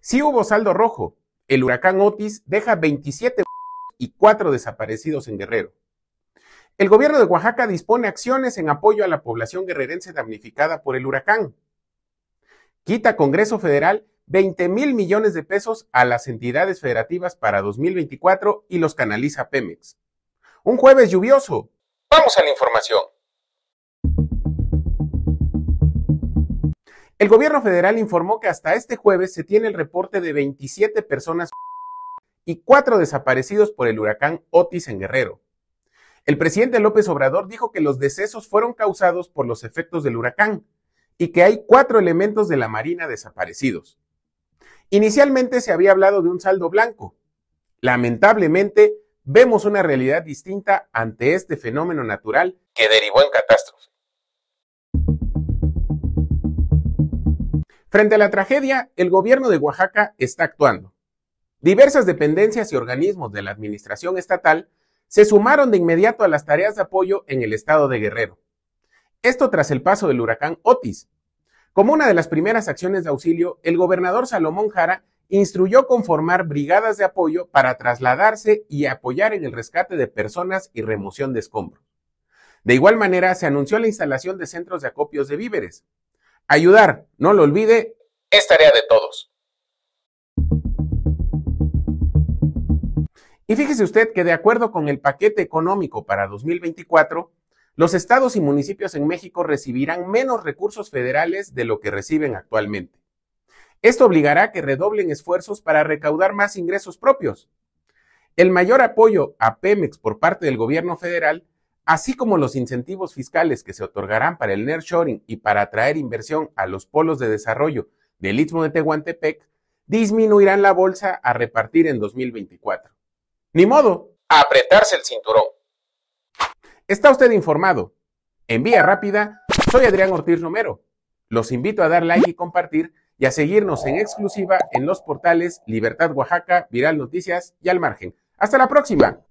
Sí hubo saldo rojo. El huracán Otis deja 27 y 4 desaparecidos en Guerrero. El gobierno de Oaxaca dispone acciones en apoyo a la población guerrerense damnificada por el huracán. Quita Congreso Federal 20 mil millones de pesos a las entidades federativas para 2024 y los canaliza Pemex. Un jueves lluvioso. Vamos a la información. El gobierno federal informó que hasta este jueves se tiene el reporte de 27 personas y cuatro desaparecidos por el huracán Otis en Guerrero. El presidente López Obrador dijo que los decesos fueron causados por los efectos del huracán y que hay cuatro elementos de la Marina desaparecidos. Inicialmente se había hablado de un saldo blanco. Lamentablemente, vemos una realidad distinta ante este fenómeno natural que derivó en catástrofe. Frente a la tragedia, el gobierno de Oaxaca está actuando. Diversas dependencias y organismos de la administración estatal se sumaron de inmediato a las tareas de apoyo en el estado de Guerrero. Esto tras el paso del huracán Otis. Como una de las primeras acciones de auxilio, el gobernador Salomón Jara instruyó conformar brigadas de apoyo para trasladarse y apoyar en el rescate de personas y remoción de escombros. De igual manera, se anunció la instalación de centros de acopios de víveres, ayudar. No lo olvide, es tarea de todos. Y fíjese usted que de acuerdo con el paquete económico para 2024, los estados y municipios en México recibirán menos recursos federales de lo que reciben actualmente. Esto obligará a que redoblen esfuerzos para recaudar más ingresos propios. El mayor apoyo a Pemex por parte del gobierno federal así como los incentivos fiscales que se otorgarán para el nearshoring y para atraer inversión a los polos de desarrollo del Istmo de Tehuantepec, disminuirán la bolsa a repartir en 2024. Ni modo, a apretarse el cinturón. Está usted informado. En vía rápida, soy Adrián Ortiz Romero. Los invito a dar like y compartir y a seguirnos en exclusiva en los portales Libertad Oaxaca, Viral Noticias y Al Margen. Hasta la próxima.